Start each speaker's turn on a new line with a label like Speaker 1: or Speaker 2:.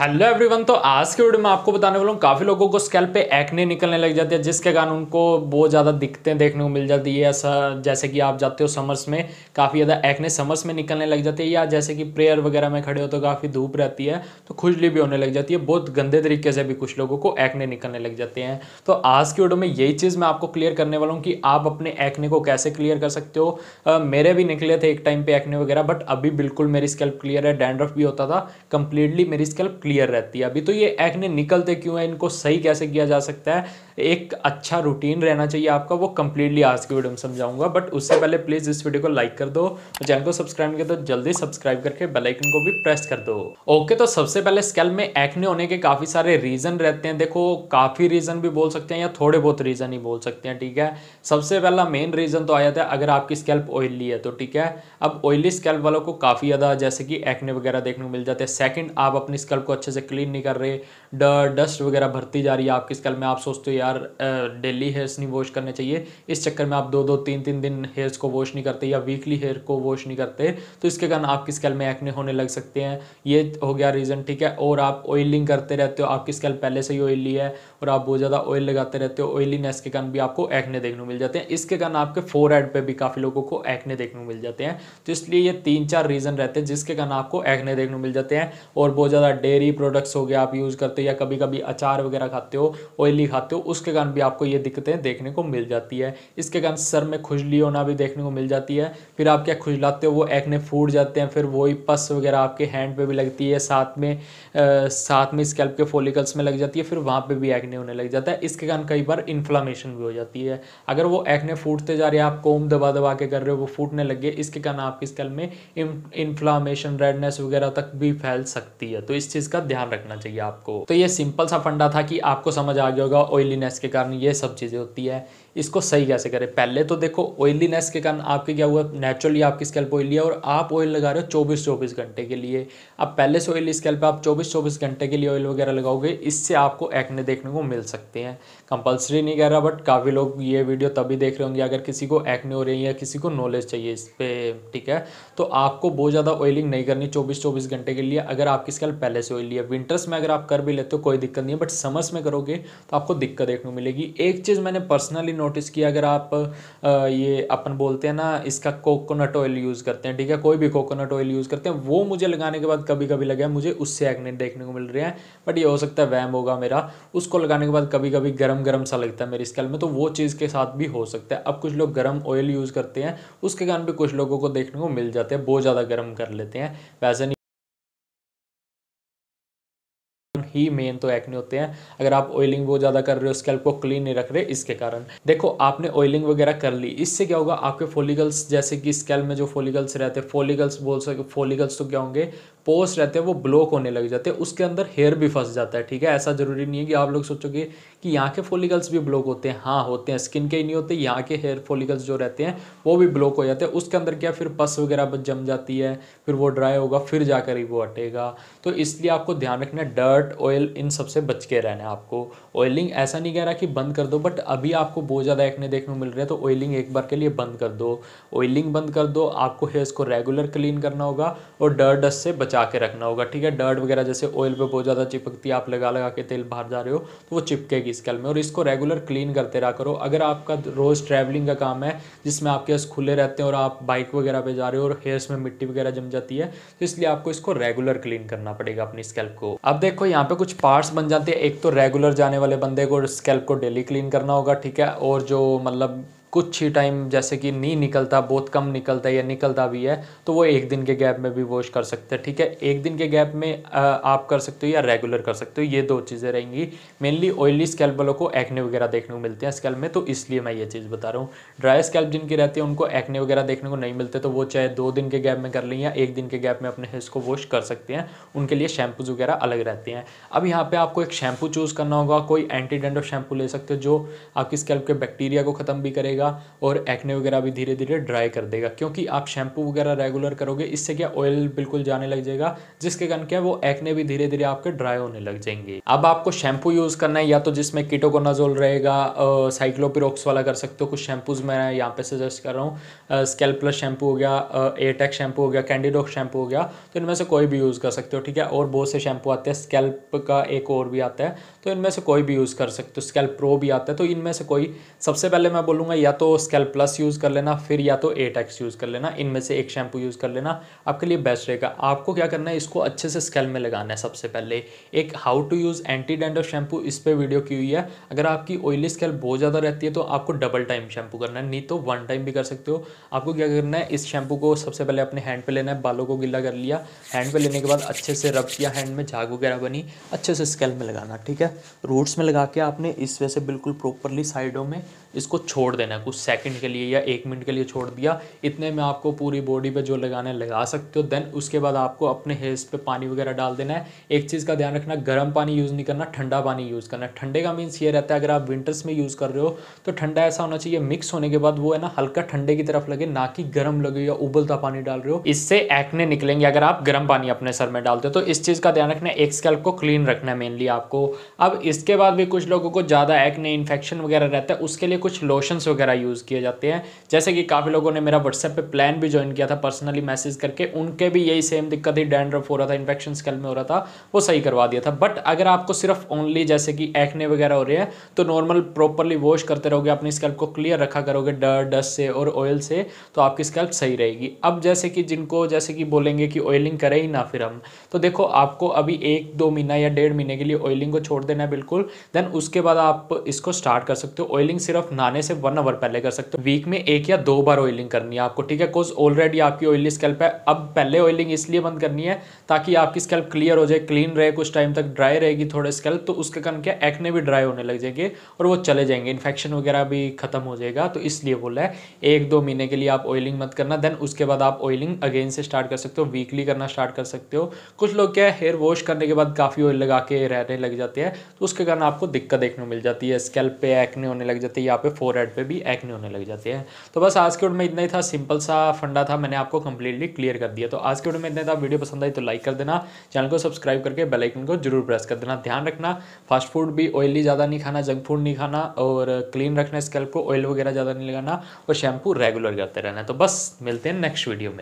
Speaker 1: hello everyone तो आज के वीडियो में आपको बताने वाला हूँ काफ़ी लोगों को स्केल पे एक्ने निकलने लग जाती है जिसके कारण उनको बहुत ज़्यादा दिक्कतें देखने को मिल जाती है ऐसा जैसे कि आप जाते हो समर्स में काफ़ी ज़्यादा एक्ने समर्स में निकलने लग जाती है या जैसे कि प्रेयर वगैरह में खड़े हो तो काफ़ी धूप रहती है तो खुजली भी होने लग जाती है बहुत गंदे तरीके से भी कुछ लोगों को एक्ने निकलने लग जाते हैं तो आज की वीडियो में यही चीज़ मैं आपको क्लियर करने वाला हूँ कि आप अपने एक्ने को कैसे क्लियर कर सकते हो मेरे भी निकले थे एक टाइम पर एक्ने वगैरह बट अभी बिल्कुल मेरी स्कैल्प क्लियर है डैंड्रफ भी होता था कंप्लीटली मेरी स्कैल्प क्लियर रहती है अभी तो ये एक्ने निकलते क्यों है इनको सही कैसे किया जा सकता है एक अच्छा रूटीन रहना चाहिए आपका वो कंप्लीटली आज की वीडियो में समझाऊंगा बट उससे पहले प्लीज़ इस वीडियो को लाइक कर दो चैनल को सब्सक्राइब तो कर दो जल्दी सब्सक्राइब करके बेलाइकन को भी प्रेस कर दो ओके तो सबसे पहले स्कैल्प में एक्ने होने के काफ़ी सारे रीज़न रहते हैं देखो काफ़ी रीज़न भी बोल सकते हैं या थोड़े बहुत रीज़न ही बोल सकते हैं ठीक है सबसे पहला मेन रीज़न तो आया था अगर आपकी स्कैल्प ऑयली है तो ठीक है अब ऑयली स्कैल्प वालों को काफ़ी ज़्यादा जैसे कि एक्ने वगैरह देखने को मिल जाते हैं सेकंड आप अपनी स्कैल्प को अच्छे से क्लीन नहीं कर रहे डस्ट वगैरह भरती जा रही है आपकी स्कैल में आप सोचते हो यार डेली हेयर्स नहीं वॉश करने चाहिए इस चक्कर में आप दो दो तीन तीन दिन हेयर्स को वॉश नहीं करते या वीकली हेयर को वॉश नहीं करते तो इसके कारण आपकी स्कैल में एक्ने होने लग सकते हैं ये हो गया रीज़न ठीक है और आप ऑयलिंग करते रहते हो आपकी स्कैल पहले से ही ऑयली है और आप बहुत ज़्यादा ऑयल लगाते रहते हो ऑयलीनेस के कारण भी आपको एक्ने देखने मिल जाते हैं इसके कारण आपके फोर एड पर भी काफ़ी लोगों को एक्ने देखने मिल जाते हैं तो इसलिए ये तीन चार रीज़न रहते हैं जिसके कारण आपको एक्ने देखने मिल जाते हैं और बहुत ज़्यादा डेयरी डेयरी प्रोडक्ट्स हो गए आप यूज़ करते हो या कभी कभी अचार वगैरह खाते हो ऑयली खाते हो उसके कारण भी आपको ये दिक्कतें देखने को मिल जाती है इसके कारण सर में खुजली होना भी देखने को मिल जाती है फिर आप क्या खुजलाते हो वो एक्ने फूट जाते हैं फिर वही पस वगैरह आपके हैंड पे भी लगती है साथ में आ, साथ में स्कैल्प के फोलिकल्स में लग जाती है फिर वहाँ पर भी एक्ने होने लग जाता है इसके कारण कई बार इन्फ्लामेशन भी हो जाती है अगर वो एक्ने फूटते जा रहे हैं आप कोम दबा दबा के कर रहे हो वो फूटने लग गए इसके कारण आपकी स्कैल्प में इन्फ्लामेशन रेडनेस वगैरह तक भी फैल सकती है तो इस चीज़ इसका ध्यान रखना चाहिए आपको तो ये सिंपल सा फंडा था कि आपको समझ आ गया होगा ऑयलीनेस के कारण ये सब चीज़ें होती है इसको सही कैसे करें पहले तो देखो ऑयलीनेस के कारण आपके क्या हुआ नेचुरली आपकी स्कैल्प ऑयली है और आप ऑयल लगा रहे हो चौबीस चौबीस घंटे के लिए अब पहले से ऑयली स्कैल्प आप चौबीस चौबीस घंटे के लिए ऑयल वगैरह लगाओगे इससे आपको एक्ने देखने को मिल सकते हैं कंपलसरी नहीं कह रहा बट काफ़ी लोग ये वीडियो तभी देख रहे होंगे अगर किसी को एक्ने हो रही है या किसी को नॉलेज चाहिए इस पर ठीक है तो आपको बहुत ज़्यादा ऑयलिंग नहीं करनी चौबीस चौबीस घंटे के लिए अगर आपकी स्कैल्प पहले से लिया विंटर्स में अगर आप कर भी लेते हो कोई दिक्कत नहीं है बट समर्स में करोगे तो आपको दिक्कत देखने को मिलेगी एक चीज़ मैंने पर्सनली नोटिस किया अगर आप ये अपन बोलते हैं ना इसका कोकोनट ऑयल यूज़ करते हैं ठीक है कोई भी कोकोनट ऑयल यूज़ करते हैं वो मुझे लगाने के बाद कभी कभी लगे मुझे उससे एक्ने देखने को मिल रहे हैं बट ये हो सकता है वैम होगा मेरा उसको लगाने के बाद कभी कभी गर्म गर्म सा लगता है मेरी स्कैल में तो वो चीज़ के साथ भी हो सकता है अब कुछ लोग गर्म ऑयल यूज़ करते हैं उसके कारण भी कुछ लोगों को देखने को मिल जाते हैं बहुत ज़्यादा गर्म कर लेते हैं वैसे नहीं ही मेन तो एक्ने होते हैं अगर आप ऑयलिंग बहुत ज़्यादा कर रहे हो स्कैल्प को क्लीन नहीं रख रहे इसके कारण देखो आपने ऑयलिंग वगैरह कर ली इससे क्या होगा आपके फोलिकल्स जैसे कि स्कैल्प में जो फोलिकल्स रहते हैं फोलिकल्स बोल सके फोलिकल्स तो क्या होंगे पोस्ट रहते हैं वो ब्लॉक होने लग जाते हैं उसके अंदर हेयर भी फंस जाता है ठीक है ऐसा ज़रूरी नहीं है कि आप लोग सोचोगे कि यहाँ के फोलिकल्स भी ब्लॉक होते हैं हाँ होते हैं स्किन के ही नहीं होते यहाँ के हेयर फोलिकल्स जो रहते हैं वो भी ब्लॉक हो जाते हैं उसके अंदर क्या फिर पस वगैरह जम जाती है फिर वो ड्राई होगा फिर जाकर ही वो हटेगा तो इसलिए आपको ध्यान रखना डर्ट ऑयल इन सबसे बच के रहना है आपको ऑयलिंग ऐसा नहीं कह रहा कि बंद कर दो बट अभी आपको बहुत ज़्यादा एक्ने देखने को मिल रहा है तो ऑयलिंग एक बार के लिए बंद कर दो ऑयलिंग बंद कर दो आपको हेयर्स को रेगुलर क्लीन करना होगा और डर्ट डस्ट से बच बचा के रखना होगा ठीक है डर्ट वगैरह जैसे ऑयल पे बहुत ज़्यादा चिपकती है आप लगा लगा के तेल बाहर जा रहे हो तो वो चिपकेगी स्कैल में और इसको रेगुलर क्लीन करते रहा करो अगर आपका रोज़ ट्रैवलिंग का काम है जिसमें आपके पास खुले रहते हैं और आप बाइक वगैरह पर जा रहे हो और हेयर्स में मिट्टी वगैरह जम जाती है तो इसलिए आपको इसको रेगुलर क्लीन करना पड़ेगा अपनी स्कैल्प को अब देखो यहाँ पे कुछ पार्ट्स बन जाते हैं एक तो रेगुलर जाने वाले बंदे को स्कैल्प को डेली क्लीन करना होगा ठीक है और जो मतलब कुछ ही टाइम जैसे कि नहीं निकलता बहुत कम निकलता है या निकलता भी है तो वो एक दिन के गैप में भी वॉश कर सकते हैं ठीक है एक दिन के गैप में आप कर सकते हो या रेगुलर कर सकते हो ये दो चीज़ें रहेंगी मेनली ऑयली स्कैल्प वालों को एक्ने वगैरह देखने को मिलते हैं स्कैल्प में तो इसलिए मैं ये चीज़ बता रहा हूँ ड्राई स्कैल्प जिनकी रहती है उनको एक्ने वगैरह देखने को नहीं मिलते तो वो चाहे दो दिन के गैप में कर लें या एक दिन के गैप में अपने हेयर्स को वॉश कर सकते हैं उनके लिए शैम्पूज वगैरह अलग रहते हैं अब यहाँ पर आपको एक शैम्पू चूज़ करना होगा कोई एंटीडेंडो शैम्पू ले सकते हो जो आपकी स्कैल्प के बैक्टीरिया को ख़त्म भी करेगा देगा और एक्ने वगैरह भी धीरे धीरे ड्राई कर देगा क्योंकि आप शैम्पू वगैरह रेगुलर करोगे इससे क्या ऑयल बिल्कुल जाने लग जाएगा जिसके कारण क्या वो एक्ने भी धीरे धीरे आपके ड्राई होने लग जाएंगे अब आपको शैम्पू यूज़ करना है या तो जिसमें कीटोकोनाजोल रहेगा साइक्लोपिरोक्स वाला कर सकते हो कुछ शैम्पूज मैं यहाँ पे सजेस्ट कर रहा हूँ स्केल प्लस शैम्पू हो गया एटेक शैम्पू हो गया कैंडीडोक शैम्पू हो गया तो इनमें से कोई भी यूज़ कर सकते हो ठीक है और बहुत से शैम्पू आते हैं स्केल्प का एक और भी आता है तो इनमें से कोई भी यूज़ कर सकते हो स्केल्प प्रो भी आता है तो इनमें से कोई सबसे पहले मैं बोलूंगा या या तो स्केल प्लस यूज़ कर लेना फिर या तो एट एक्स यूज़ कर लेना इनमें से एक शैम्पू यूज़ कर लेना आपके लिए बेस्ट रहेगा आपको क्या करना है इसको अच्छे से स्केल में लगाना है सबसे पहले एक how to use anti dandruff shampoo इस पर वीडियो की हुई है अगर आपकी ऑयली स्केल बहुत ज़्यादा रहती है तो आपको डबल टाइम शैम्पू करना है नहीं तो वन टाइम भी कर सकते हो आपको क्या करना है इस शैम्पू को सबसे पहले अपने हैंड पर लेना है बालों को गीला कर लिया हैंड पर लेने के बाद अच्छे से रब किया हैंड में झाग वगैरह बनी अच्छे से स्केल में लगाना ठीक है रूट्स में लगा के आपने इस वैसे बिल्कुल प्रॉपरली साइडों में इसको छोड़ देना कुछ सेकंड के लिए या एक मिनट के लिए छोड़ दिया इतने में आपको पूरी बॉडी पे जो लगाने लगा सकते हो देन उसके बाद आपको अपने हेयर्स पे पानी वगैरह डाल देना है एक चीज़ का ध्यान रखना गर्म पानी यूज़ नहीं करना ठंडा पानी यूज़ करना ठंडे का मीन्स ये रहता है अगर आप विंटर्स में यूज़ कर रहे हो तो ठंडा ऐसा होना चाहिए मिक्स होने के बाद वो है ना हल्का ठंडे की तरफ लगे ना कि गर्म लगे या उबलता पानी डाल रहे हो इससे एक्ने निकलेंगे अगर आप गर्म पानी अपने सर में डालते हो तो इस चीज़ का ध्यान रखना एक स्कैल्प को क्लीन रखना है मेनली आपको अब इसके बाद भी कुछ लोगों को ज़्यादा एक्ने इन्फेक्शन वगैरह रहता है उसके लिए कुछ लोशंस वगैरह वगैरह यूज़ किए जाते हैं जैसे कि काफ़ी लोगों ने मेरा व्हाट्सएप पे प्लान भी ज्वाइन किया था पर्सनली मैसेज करके उनके भी यही सेम दिक्कत ही डैंड्रफ हो रहा था इन्फेक्शन स्केल में हो रहा था वो सही करवा दिया था बट अगर आपको सिर्फ ओनली जैसे कि एक्ने वगैरह हो रहे हैं तो नॉर्मल प्रॉपरली वॉश करते रहोगे अपनी स्कैल्प को क्लियर रखा करोगे डर डस्ट से और ऑयल से तो आपकी स्कैल्प सही रहेगी अब जैसे कि जिनको जैसे कि बोलेंगे कि ऑयलिंग करें ही ना फिर हम तो देखो आपको अभी एक दो महीना या डेढ़ महीने के लिए ऑयलिंग को छोड़ देना है बिल्कुल देन उसके बाद आप इसको स्टार्ट कर सकते हो ऑयलिंग सिर्फ नहाने से वन आवर पहले कर सकते हो वीक में एक या दो बार ऑयलिंग करनी है आपको ठीक है कोज ऑलरेडी आपकी ऑयली स्कैल्प है अब पहले ऑयलिंग इसलिए बंद करनी है ताकि आपकी स्कैल्प क्लियर हो जाए क्लीन रहे कुछ टाइम तक ड्राई रहेगी थोड़े स्कैल्प तो उसके कारण क्या एक्ने भी ड्राई होने लग जाएंगे और वो चले जाएंगे इन्फेक्शन वगैरह भी खत्म हो जाएगा तो इसलिए बोला है एक दो महीने के लिए आप ऑयलिंग मत करना देन उसके बाद आप ऑयलिंग अगेन से स्टार्ट कर सकते हो वीकली करना स्टार्ट कर सकते हो कुछ लोग क्या हेयर वॉश करने के बाद काफ़ी ऑयल लगा के रहने लग जाते हैं तो उसके कारण आपको दिक्कत देखने मिल जाती है स्कैल्प पे एक्ने होने लग जाती है यहाँ पे फोर पे भी भी एक्ने होने लग जाते हैं तो बस आज के वीडियो में इतना ही था सिंपल सा फंडा था मैंने आपको कंप्लीटली क्लियर कर दिया तो आज के वीडियो में इतना था वीडियो पसंद आई तो लाइक कर देना चैनल को सब्सक्राइब करके बेलाइकन को जरूर प्रेस कर देना ध्यान रखना फास्ट फूड भी ऑयली ज़्यादा नहीं खाना जंक फूड नहीं खाना और क्लीन रखना स्कैल्प को ऑयल वगैरह ज़्यादा नहीं लगाना और शैम्पू रेगुलर करते रहना तो बस मिलते हैं नेक्स्ट वीडियो में